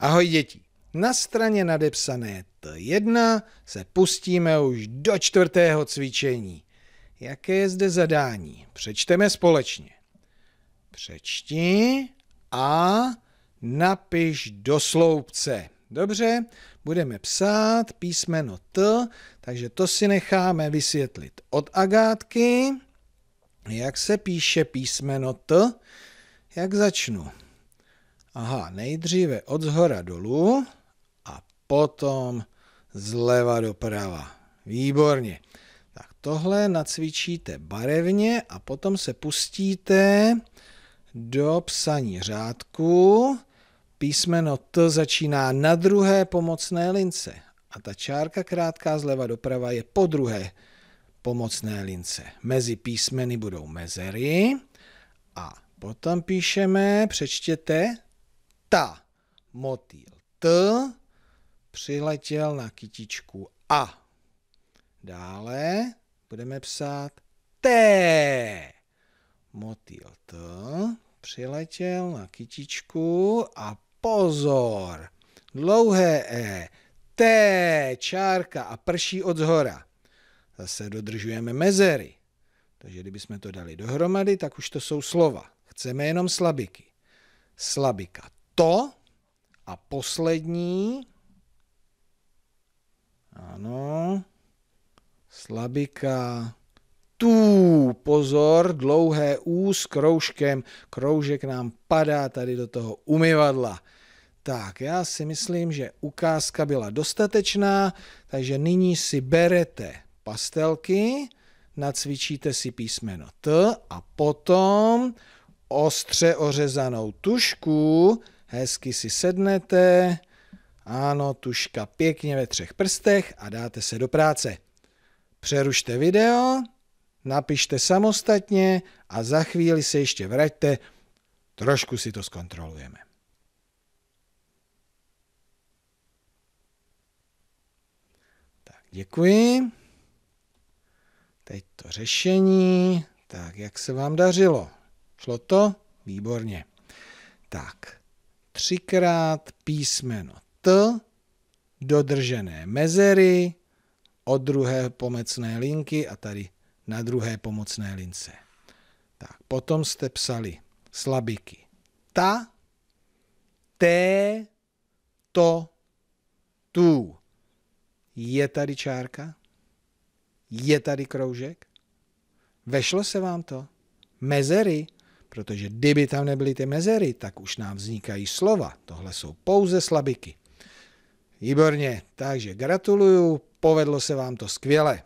Ahoj děti. Na straně nadepsané T1 se pustíme už do čtvrtého cvičení. Jaké je zde zadání? Přečteme společně. Přečti a napiš do sloupce. Dobře, budeme psát písmeno T, takže to si necháme vysvětlit od Agátky. Jak se píše písmeno T? Jak začnu? Aha, nejdříve od zhora dolů a potom zleva doprava. Výborně. Tak tohle nacvičíte barevně a potom se pustíte do psaní řádku. Písmeno T začíná na druhé pomocné lince a ta čárka krátká zleva doprava je po druhé pomocné lince. Mezi písmeny budou mezery a potom píšeme, přečtěte, ta. Motýl T přiletěl na kytičku A. Dále budeme psát T. Motýl T přiletěl na kytičku a pozor, dlouhé E, T, čárka a prší od zhora. Zase dodržujeme mezery. Takže kdybychom to dali dohromady, tak už to jsou slova. Chceme jenom slabiky. Slabika to a poslední. Ano. Slabika. Tu, pozor, dlouhé ú s kroužkem. Kroužek nám padá tady do toho umyvadla. Tak, já si myslím, že ukázka byla dostatečná, takže nyní si berete pastelky, nacvičíte si písmeno T a potom ostře ořezanou tušku hezky si sednete, ano, tuška pěkně ve třech prstech a dáte se do práce. Přerušte video, napište samostatně a za chvíli se ještě vraťte, trošku si to zkontrolujeme. Tak, děkuji. Teď to řešení. Tak, jak se vám dařilo? Šlo to? Výborně. Tak, třikrát písmeno T, dodržené mezery, od druhé pomocné linky a tady na druhé pomocné lince. Tak, potom jste psali slabiky ta, té, to, tu. Je tady čárka? Je tady kroužek? Vešlo se vám to? Mezery? Protože kdyby tam nebyly ty mezery, tak už nám vznikají slova. Tohle jsou pouze slabiky. Výborně, takže gratuluju, povedlo se vám to skvěle.